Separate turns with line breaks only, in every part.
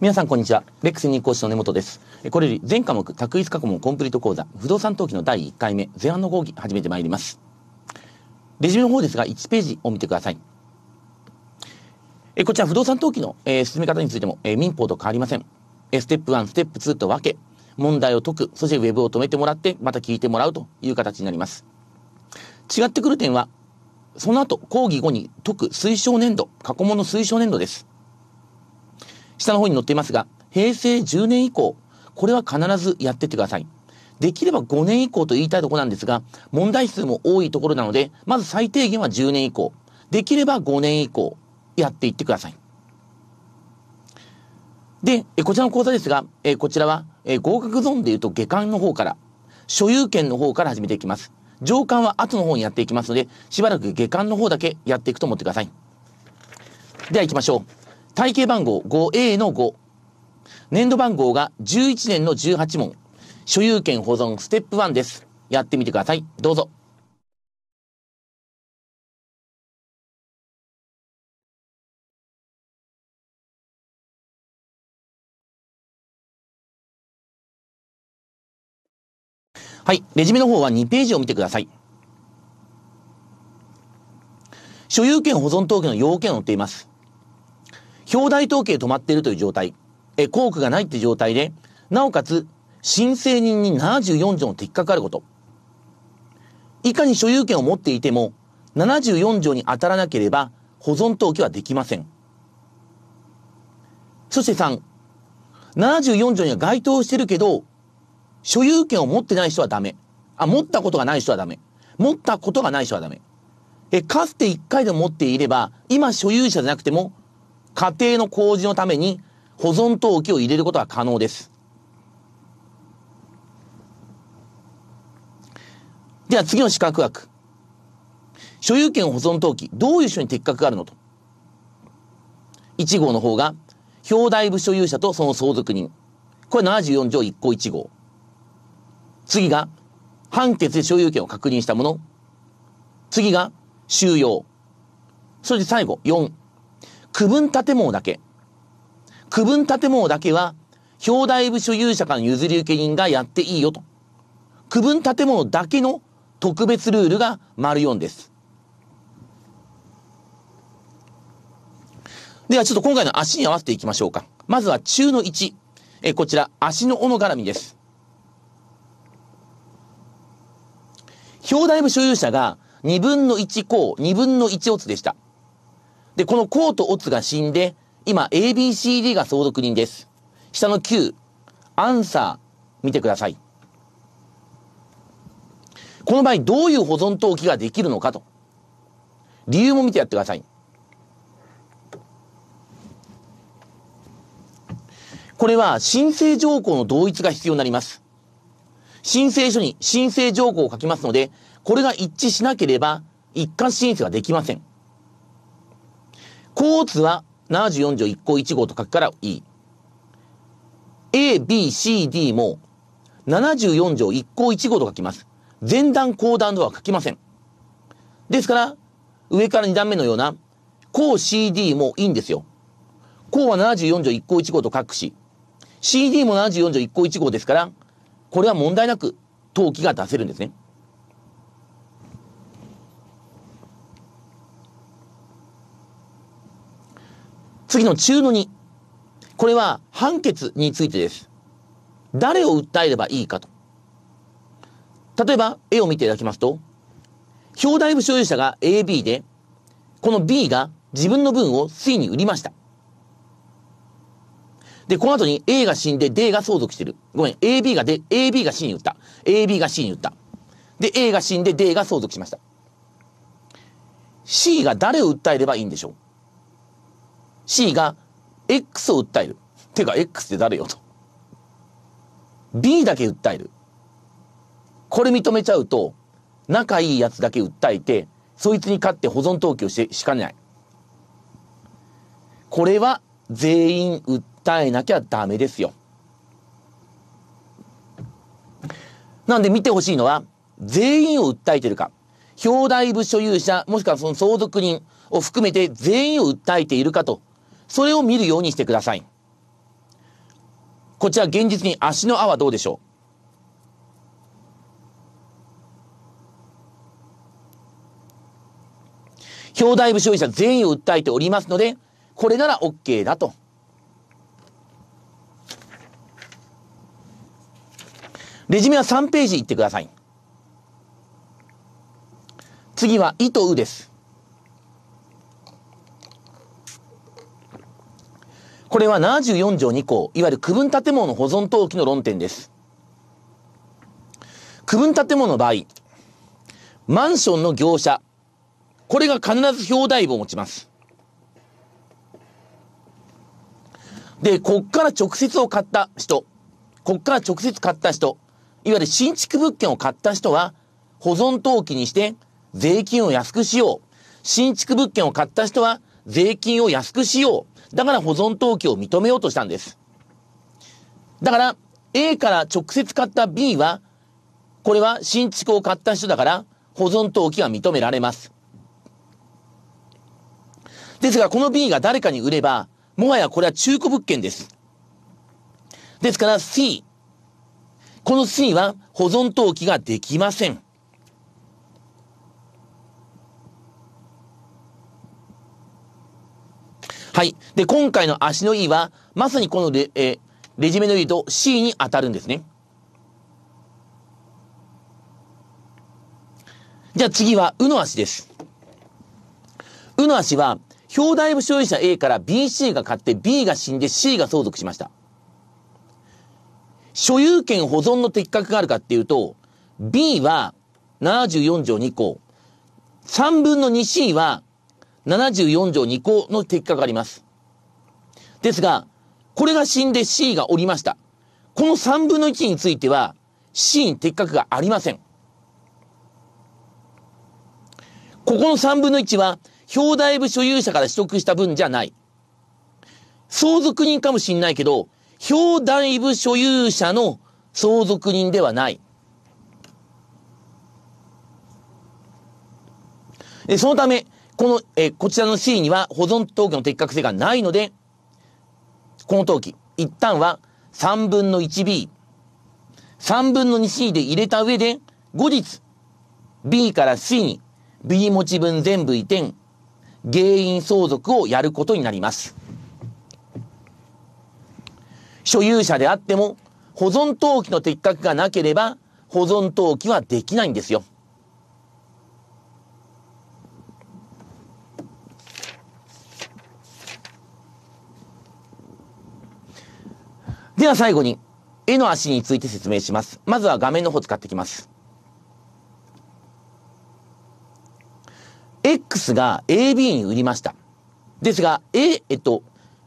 皆さんこんにちは。レックス認講師の根本です。これより全科目択一過去問コンプリート講座、不動産登記の第1回目、前半の講義始めてまいります。レジュメの方ですが、1ページを見てください。えこちら不動産登記の、え進め方についても、え民法と変わりません。えステップ1、ステップ2と分け、問題を解く、そしてウェブを止めてもらって、また聞いてもらうという形になります。違ってくる点は、その後、講義後に解く推奨年度、過去問の推奨年度です。下の方に載っていますが、平成10年以降、これは必ずやってってください。できれば5年以降と言いたいところなんですが、問題数も多いところなので、まず最低限は10年以降。できれば5年以降、やっていってください。で、えこちらの講座ですが、えこちらは、え合格ゾーンで言うと下巻の方から、所有権の方から始めていきます。上巻は後の方にやっていきますので、しばらく下巻の方だけやっていくと思ってください。では行きましょう。体系番号 5A の5。年度番号が11年の18問。所有権保存ステップ1です。やってみてください。どうぞ。はい。レジュメの方は2ページを見てください。所有権保存登記の要件を載っています。表題統計止まっているという状態、え、効果がないって状態で、なおかつ、申請人に74条の的確あること。いかに所有権を持っていても、74条に当たらなければ、保存登記はできません。そして3、74条には該当してるけど、所有権を持ってない人はダメ。あ、持ったことがない人はダメ。持ったことがない人はダメ。え、かつて1回でも持っていれば、今所有者じゃなくても家庭の工事のために保存陶器を入れることは可能です。では次の資格枠。所有権保存登記、どういう書に適格があるのと。1号の方が、表題部所有者とその相続人。これ74条1項1号。次が、判決で所有権を確認したもの。次が、収容。そして最後、4。区分建物だけ。区分建物だけは、表題部所有者から譲り受け人がやっていいよと。区分建物だけの特別ルールが丸4です。ではちょっと今回の足に合わせていきましょうか。まずは中の1。えこちら、足の斧絡みです。表題部所有者が2分の1項2分の1オツでした。で、このコート・オツが死んで、今 ABCD が相続人です。下の Q、アンサー見てください。この場合どういう保存登記ができるのかと。理由も見てやってください。これは申請条項の同一が必要になります。申請書に申請条項を書きますので、これが一致しなければ一貫申請はできません。コーツは74条1項1号と書くからいい。A、B、C、D も74条1項1号と書きます。前段後段とは書きません。ですから、上から2段目のような、項 CD もいいんですよ。項は74条1項1号と書くし、CD も74条1項1号ですから、これは問題なく登記が出せるんですね。次の中の2。これは判決についてです。誰を訴えればいいかと。例えば、絵を見ていただきますと、表題部所有者が AB で、この B が自分の分を C に売りました。で、この後に A が死んで D が相続してる。ごめん、AB がで、AB が C に売った。AB が C に売った。で、A が死んで D が相続しました。C が誰を訴えればいいんでしょう C が X を訴える。てか X って誰よと。B だけ訴える。これ認めちゃうと、仲いいやつだけ訴えて、そいつに勝って保存投球してしかねない。これは全員訴えなきゃダメですよ。なんで見てほしいのは、全員を訴えてるか、表題部所有者、もしくはその相続人を含めて全員を訴えているかとそれを見るようにしてください。こちら現実に足の泡どうでしょう表弟部消費者全員を訴えておりますので、これなら OK だと。レジュメは3ページいってください。次は、いとうです。これは74条2項、いわゆる区分建物の保存登記の論点です。区分建物の場合、マンションの業者、これが必ず表題部を持ちます。で、こっから直接を買った人、こっから直接買った人、いわゆる新築物件を買った人は、保存登記にして税金を安くしよう。新築物件を買った人は税金を安くしよう。だから保存登記を認めようとしたんです。だから、A から直接買った B は、これは新築を買った人だから、保存登記が認められます。ですが、この B が誰かに売れば、もはやこれは中古物件です。ですから C。この C は保存登記ができません。はい。で、今回の足の E は、まさにこのレ、えー、レジメの E と C に当たるんですね。じゃあ次は、うの足です。うの足は、表題部所有者 A から BC が買って B が死んで C が相続しました。所有権保存の的確があるかっていうと、B は74条2項、3分の 2C は74条2項の的確があります。ですが、これが死んで C がおりました。この3分の1については、C に的確がありません。ここの3分の1は、表題部所有者から取得した分じゃない。相続人かもしれないけど、表題部所有者の相続人ではない。そのため、この、えー、こちらの C には保存登記の的確性がないので、この登記、一旦は3分の 1B、3分の 2C で入れた上で、後日、B から C に B 持ち分全部移転、原因相続をやることになります。所有者であっても、保存登記の的確がなければ、保存登記はできないんですよ。では最後に、絵の足について説明します。まずは画面の方使ってきます。X が AB に売りました。ですが、A、えっと、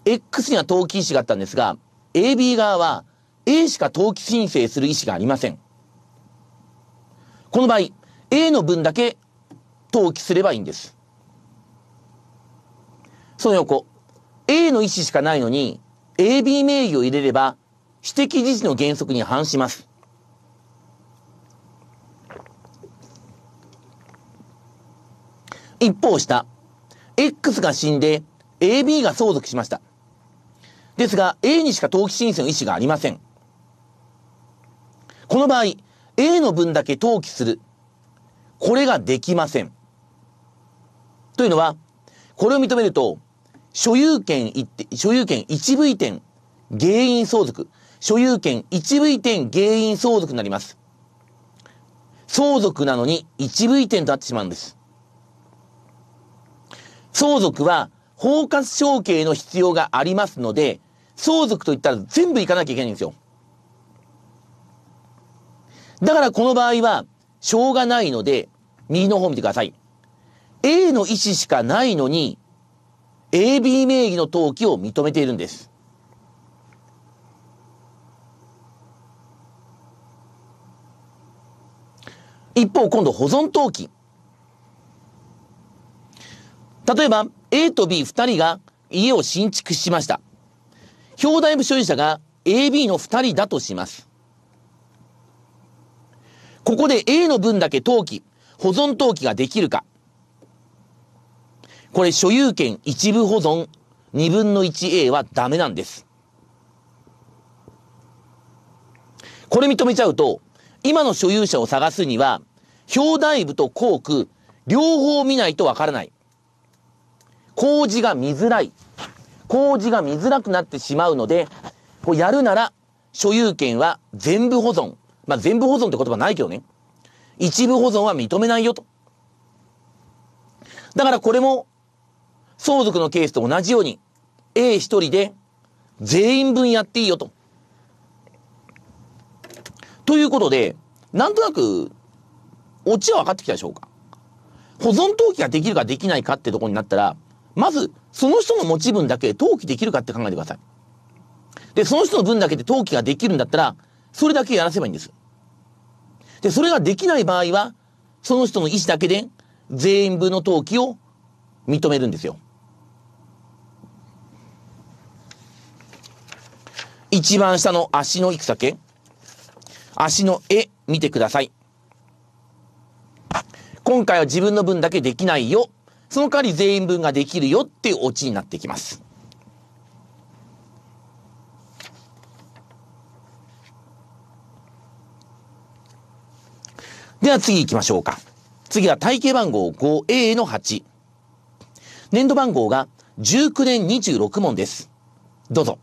X には登記意思があったんですが、AB 側は A しか登記申請する意思がありません。この場合、A の分だけ登記すればいいんです。その横、A の意思しかないのに、AB 名義を入れれば私的自治の原則に反します。一方下、X が死んで AB が相続しました。ですが、A にしか登記申請の意思がありません。この場合、A の分だけ登記する。これができません。というのは、これを認めると、所有権一所有権一部移転、原因相続、所有権一部移転原因相続になります。相続なのに一部移転となってしまうんです。相続は包括承継の必要がありますので、相続といったら全部いかなきゃいけないんですよ。だからこの場合は、しょうがないので、右の方見てください。A の意思しかないのに、AB 名義の登記を認めているんです。一方、今度保存投機。例えば、A と b 二人が家を新築しました。表題部所有者が AB の二人だとします。ここで A の分だけ登記、保存登記ができるか。これ所有権一部保存二分の一 a はダメなんです。これ認めちゃうと、今の所有者を探すには、表題部と校区、両方見ないとわからない。工事が見づらい。工事が見づらくなってしまうので、こうやるなら、所有権は全部保存。まあ、全部保存って言葉ないけどね。一部保存は認めないよと。だからこれも、相続のケースと同じように、A 一人で全員分やっていいよと。ということで、なんとなく、オチは分かってきたでしょうか保存登記ができるかできないかってとこになったら、まず、その人の持ち分だけ登記できるかって考えてください。で、その人の分だけで登記ができるんだったら、それだけやらせばいいんです。で、それができない場合は、その人の意思だけで、全員分の登記を認めるんですよ。一番下の足のいく先。け足の絵見てください。今回は自分の分だけできないよ。その代わり全員分ができるよっていうオチになってきます。では次行きましょうか。次は体系番号 5A の8。年度番号が19年26問です。どうぞ。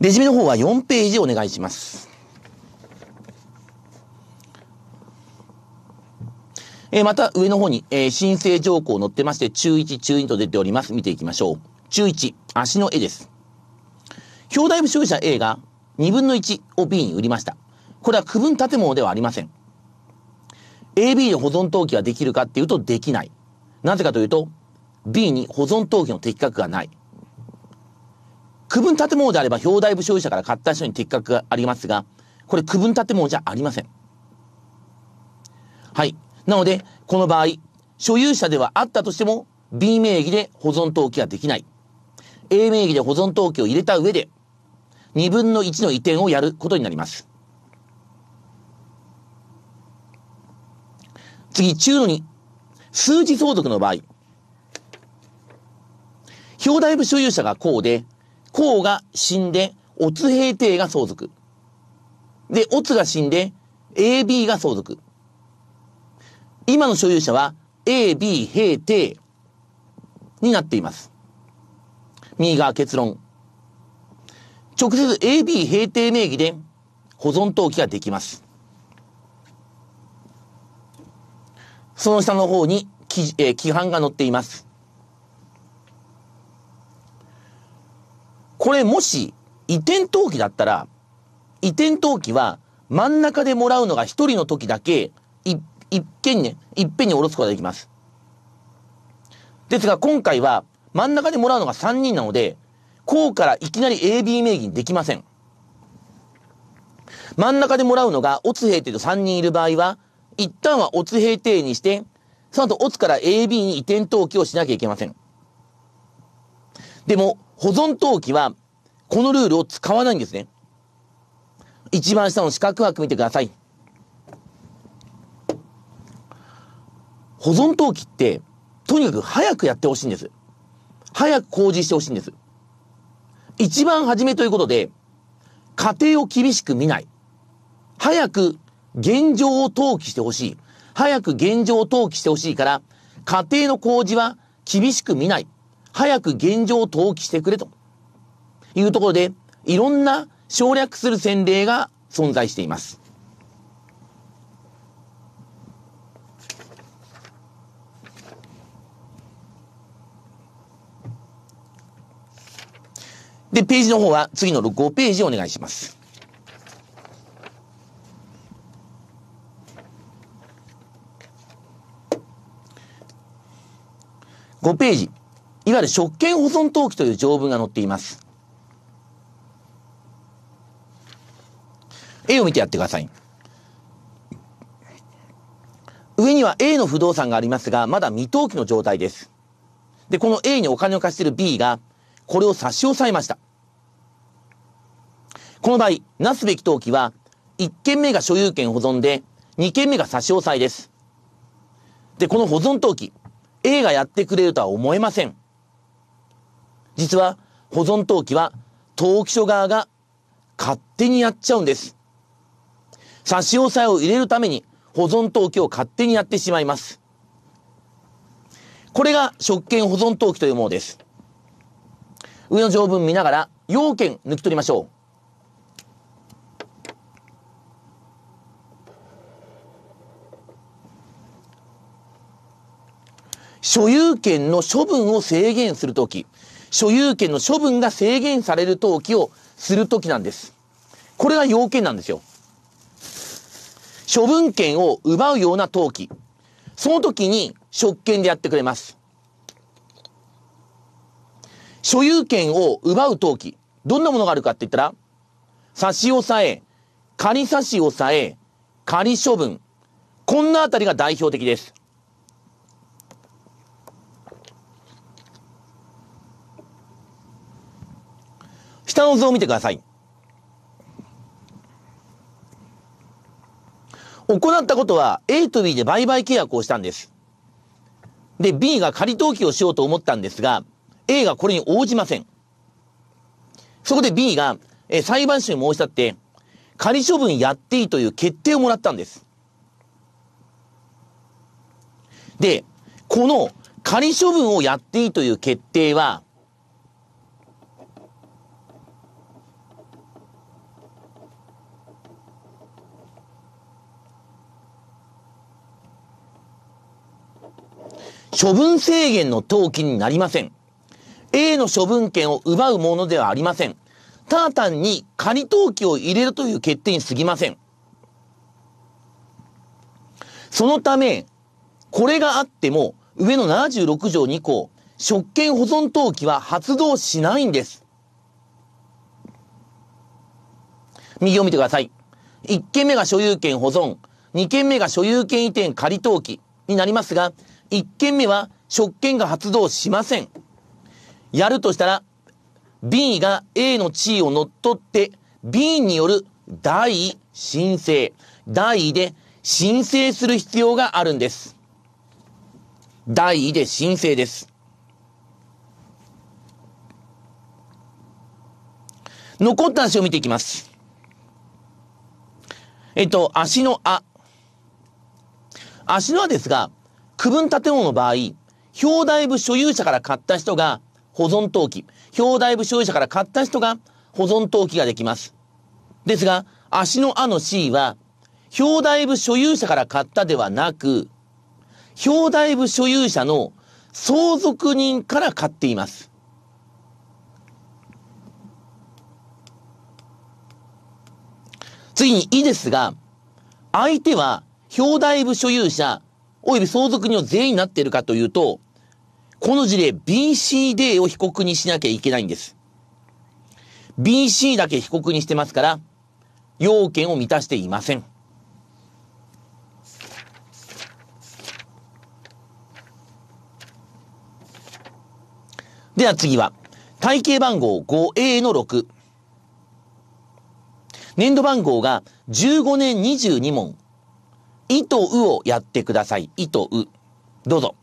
レジュメの方は4ページお願いします。えー、また上の方に、えー、申請条項載ってまして、中1、中2と出ております。見ていきましょう。中1、足の絵です。表題部所有者 A が2分の1を B に売りました。これは区分建物ではありません。AB の保存登記はできるかっていうとできない。なぜかというと、B に保存登記の的確がない。区分建物であれば表題部所有者から買った人に的確がありますが、これ区分建物じゃありません。はい。なので、この場合、所有者ではあったとしても、B 名義で保存登記はできない。A 名義で保存登記を入れた上で、2分の1の移転をやることになります。次、中の2。数字相続の場合、表題部所有者がこうで、孔が死んで、オツ平定が相続。で、オツが死んで、AB が相続。今の所有者は AB 平定になっています。右側結論。直接 AB 平定名義で保存登記ができます。その下の方に規,、え規範が載っています。これもし移転登記だったら、移転登記は真ん中でもらうのが一人の時だけ、い、いっけんね、いっぺんに下ろすことができます。ですが今回は真ん中でもらうのが3人なので、こうからいきなり AB 名義にできません。真ん中でもらうのが、オツ平定と3人いる場合は、一旦はオツ平定にして、その後オツから AB に移転登記をしなきゃいけません。でも、保存陶器は、このルールを使わないんですね。一番下の四角枠見てください。保存陶器って、とにかく早くやってほしいんです。早く工事してほしいんです。一番初めということで、家庭を厳しく見ない。早く現状を登記してほしい。早く現状を登記してほしいから、家庭の工事は厳しく見ない。早く現状を投棄してくれというところで、いろんな省略する先例が存在しています。で、ページの方は次の5ページお願いします。5ページ。いわゆる職権保存登記という条文が載っています。A を見てやってください。上には A の不動産がありますが、まだ未登記の状態です。で、この A にお金を貸している B が、これを差し押さえました。この場合、なすべき登記は、1件目が所有権保存で、2件目が差し押さえです。で、この保存登記、A がやってくれるとは思えません。実は保存登記は登記書側が勝手にやっちゃうんです。差し押さえを入れるために保存登記を勝手にやってしまいます。これが職権保存登記というものです。上の条文見ながら要件抜き取りましょう。所有権の処分を制限するとき、所有権の処分が制限される登記をするときなんです。これが要件なんですよ。処分権を奪うような登記。その時に職権でやってくれます。所有権を奪う登記。どんなものがあるかって言ったら、差し押さえ、仮差し押さえ、仮処分。こんなあたりが代表的です。下の図を見てください。行ったことは A と B で売買契約をしたんです。で、B が仮登記をしようと思ったんですが、A がこれに応じません。そこで B が、裁判所に申し立って、仮処分やっていいという決定をもらったんです。で、この仮処分をやっていいという決定は、処分制限の登記になりません。A の処分権を奪うものではありません。ただ単に仮登記を入れるという決定に過ぎません。そのため、これがあっても、上の76条2項、職権保存登記は発動しないんです。右を見てください。1件目が所有権保存、2件目が所有権移転仮登記になりますが、1件目は職権が発動しません。やるとしたら、B が A の地位を乗っ取って、B による代申請、代で申請する必要があるんです。代で申請です。残った足を見ていきます。えっと、足のあ。足のあですが、区分建物の場合、表題部所有者から買った人が保存登記、表題部所有者から買った人が保存登記ができます。ですが、足のあの C は、表題部所有者から買ったではなく、表題部所有者の相続人から買っています。次に、いですが、相手は、表題部所有者、及び相続人を全員なっているかというと、この事例 BCD を被告にしなきゃいけないんです。BC だけ被告にしてますから、要件を満たしていません。では次は、体系番号 5A の6。年度番号が15年22問、いとうをやってください。いとう。どうぞ。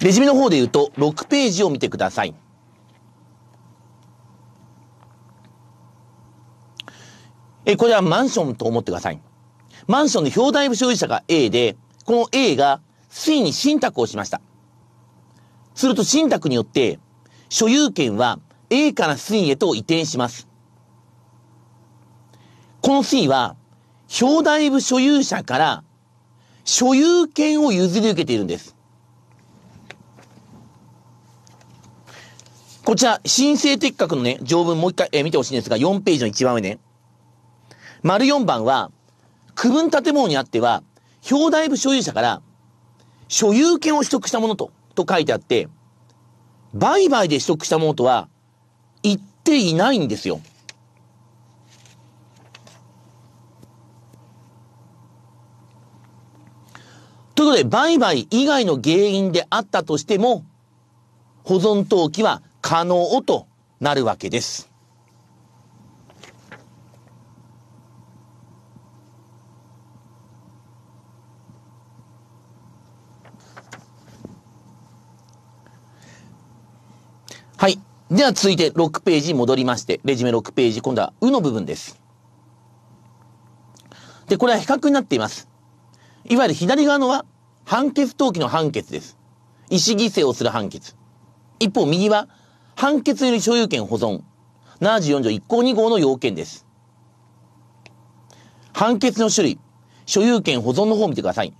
レジュメの方で言うと、6ページを見てください。えこれはマンションと思ってください。マンションの表題部所有者が A で、この A がついに信託をしました。すると信託によって、所有権は A から C へと移転します。この C は、表題部所有者から所有権を譲り受けているんです。こちら、申請的確のね、条文もう一回、えー、見てほしいんですが、4ページの一番上ね。丸四番は、区分建物にあっては、表題部所有者から所有権を取得したものと、と書いてあって、売買で取得したものとは言っていないんですよ。ということで、売買以外の原因であったとしても、保存登記は可能となるわけです。はい。では続いて6ページ戻りまして、レジュメ6ページ、今度はうの部分です。で、これは比較になっています。いわゆる左側のは判決登記の判決です。意思犠牲をする判決。一方、右は判決より所有権保存。74条1項2号の要件です。判決の種類、所有権保存の方を見てください。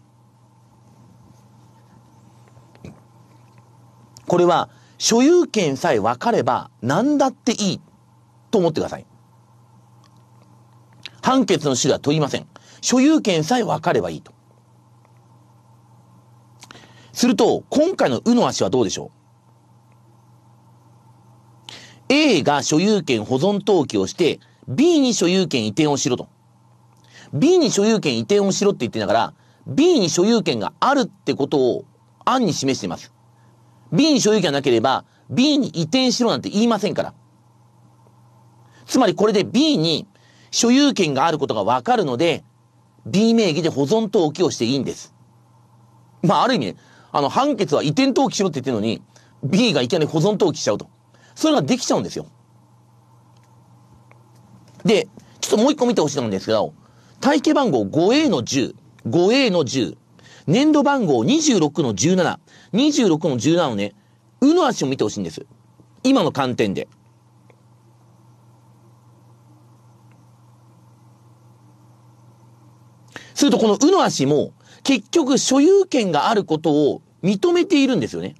これは所有権さえ分かれば何だっていいと思ってください。判決の主は問いません。所有権さえ分かればいいと。すると、今回の「う」の足はどうでしょう ?A が所有権保存登記をして、B に所有権移転をしろと。B に所有権移転をしろって言ってながら、B に所有権があるってことを案に示しています。B に所有権がなければ B に移転しろなんて言いませんから。つまりこれで B に所有権があることがわかるので、B 名義で保存登記をしていいんです。まあ、ある意味ね、あの、判決は移転登記しろって言ってるのに、B がいきなり保存登記しちゃうと。それができちゃうんですよ。で、ちょっともう一個見てほしいと思うんですけど、体系番号 5A の10、5A の10、年度番号26の17。26の17をね、うの足を見てほしいんです。今の観点で。するとこのうの足も結局所有権があることを認めているんですよね。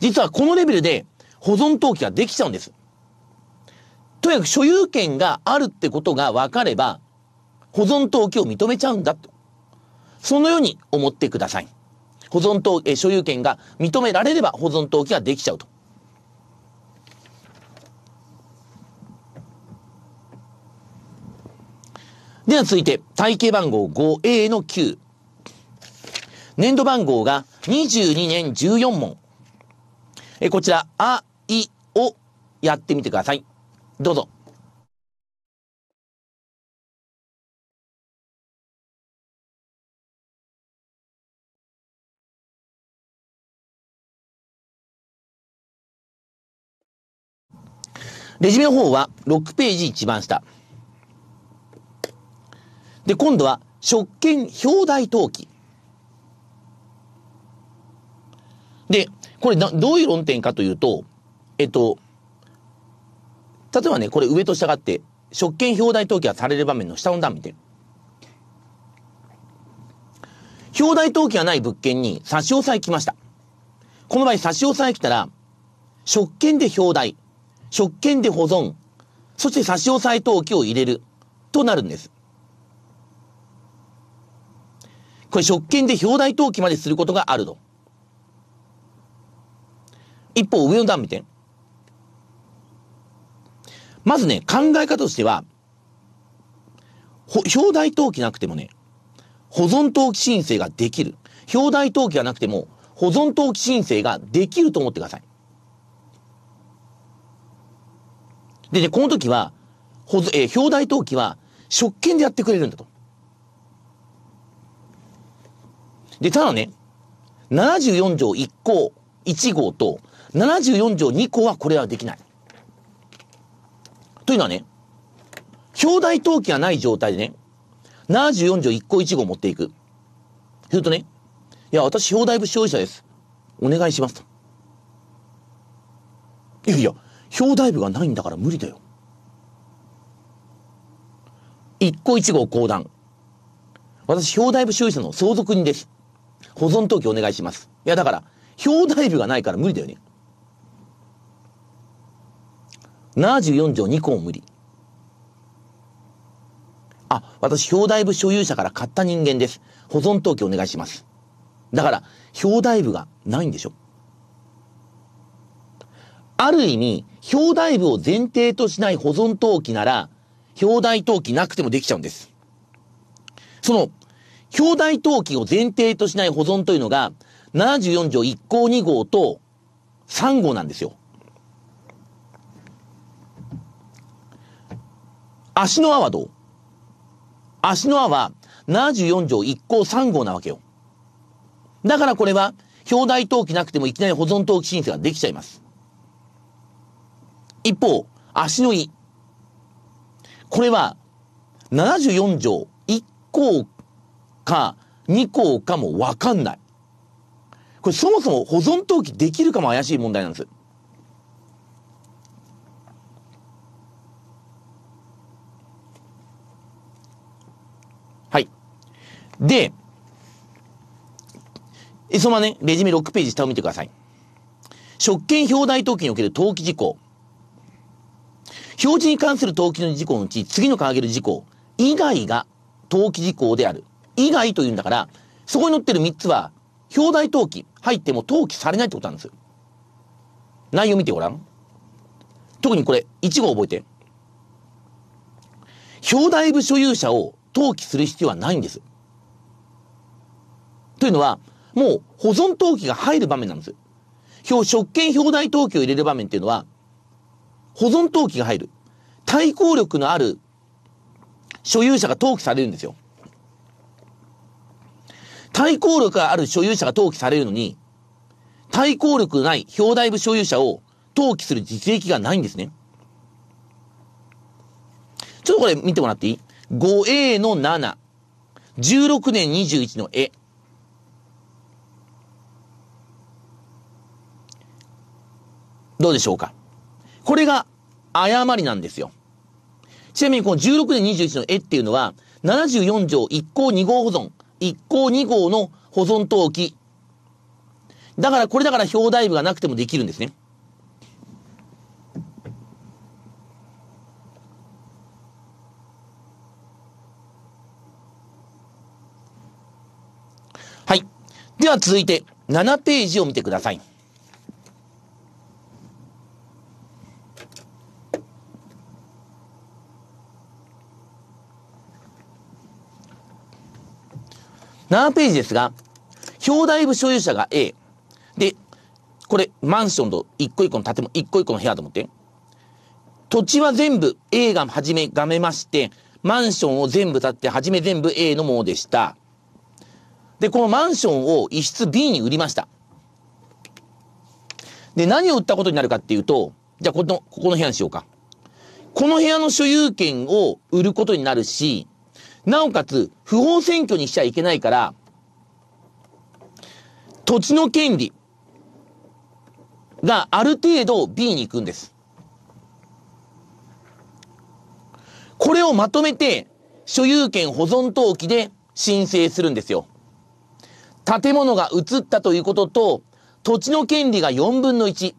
実はこのレベルで保存登記ができちゃうんです。とにかく所有権があるってことが分かれば、保存登記を認めちゃうんだと。そのように思ってください。保存登記、所有権が認められれば保存登記ができちゃうと。では続いて、体系番号 5A の9。年度番号が22年14問。えこちら、あ、い、をやってみてください。どうぞ。レジュメの方は6ページ一番下。で、今度は、職権表題登記。で、これどういう論点かというと、えっと、例えばね、これ上と従って、職権表題登記がされる場面の下の段見て表題登記がない物件に差し押さえ来ました。この場合差し押さえ来たら、職権で表題。食券で保存、そして差し押さえ登記を入れるとなるんです。これ食券で表題登記まですることがあると。一方上の段見て。まずね、考え方としては、表題登記なくてもね、保存登記申請ができる。表題登記がなくても、保存登記申請ができると思ってください。で、ね、この時は、ほず、えー、表題登記は、職権でやってくれるんだと。で、ただね、74条1項1号と、74条2項はこれはできない。というのはね、表題登記がない状態でね、74条1項1号持っていく。するとね、いや、私、表題部消費者です。お願いしますと。いやいや、表題部がないんだから無理だよ。一個一号講談。私、表題部所有者の相続人です。保存登記お願いします。いや、だから、表題部がないから無理だよね。74条2項無理。あ、私、表題部所有者から買った人間です。保存登記お願いします。だから、表題部がないんでしょある意味、表題部を前提としない保存登記なら、表題登記なくてもできちゃうんです。その、表題登記を前提としない保存というのが、74条1項2号と3号なんですよ。足の輪はどう足の輪は74条1項3号なわけよ。だからこれは、表題登記なくてもいきなり保存登記申請ができちゃいます。一方、足の井。これは、74条、1項か2項かもわかんない。これそもそも保存登記できるかも怪しい問題なんです。はい。で、そのまね、レジュメ6ページ下を見てください。職権表題登記における登記事項。表示に関する登記の事項のうち、次の掲げる事項、以外が登記事項である。以外というんだから、そこに載ってる3つは、表題登記入っても登記されないってことなんですよ。内容見てごらん。特にこれ、1号覚えて。表題部所有者を登記する必要はないんです。というのは、もう保存登記が入る場面なんです。表、職権表題登記を入れる場面っていうのは、保存登記が入る。対抗力のある所有者が登記されるんですよ。対抗力がある所有者が登記されるのに、対抗力のない表題部所有者を登記する実益がないんですね。ちょっとこれ見てもらっていい ?5A の7。16年21の絵。どうでしょうかこれが誤りなんですよ。ちなみにこの16年21の絵っていうのは、74条1項2号保存、1項2号の保存登記。だからこれだから表題部がなくてもできるんですね。はい。では続いて7ページを見てください。7ページですが、表題部所有者が A。で、これ、マンションと一個一個の建物、一個一個の部屋と思って。土地は全部 A が初め、がめまして、マンションを全部建って、初め全部 A のものでした。で、このマンションを一室 B に売りました。で、何を売ったことになるかっていうと、じゃあこの、ここの部屋にしようか。この部屋の所有権を売ることになるし、なおかつ、不法占拠にしちゃいけないから、土地の権利がある程度 B に行くんです。これをまとめて、所有権保存登記で申請するんですよ。建物が移ったということと、土地の権利が4分の1、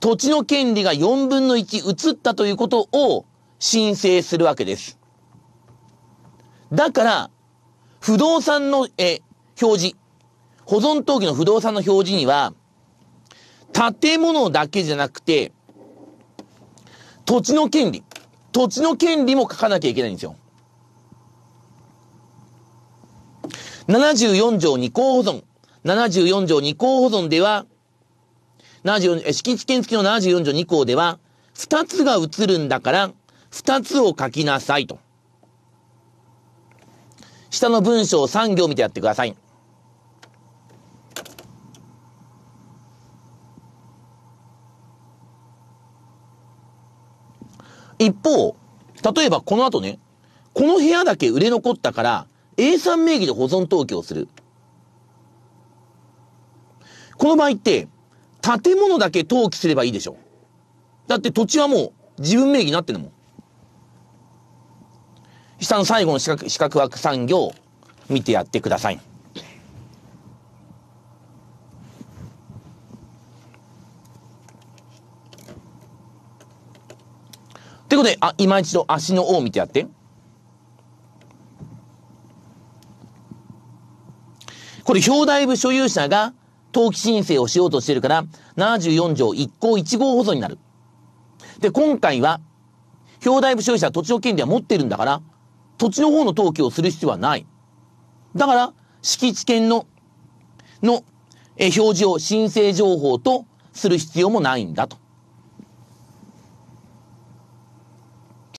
土地の権利が4分の1移ったということを申請するわけです。だから、不動産の、え、表示。保存登記の不動産の表示には、建物だけじゃなくて、土地の権利。土地の権利も書かなきゃいけないんですよ。74条二項保存。74条二項保存では、7敷地権付きの74条二項では、2つが移るんだから、2つを書きなさいと。下の文章を3行見てやってください。一方、例えばこの後ね、この部屋だけ売れ残ったから、A さ名義で保存登記をする。この場合って、建物だけ登記すればいいでしょ。だって土地はもう自分名義になってんのもん。下の最後の四角四角枠産業見てやってください。ということで、あ、今一度足の尾を見てやって。これ、表題部所有者が登記申請をしようとしてるから、74条1項1号保存になる。で、今回は、表題部所有者は土地の権利は持ってるんだから、土地の方の登記をする必要はない。だから、敷地権の、の、え、表示を申請情報とする必要もないんだと。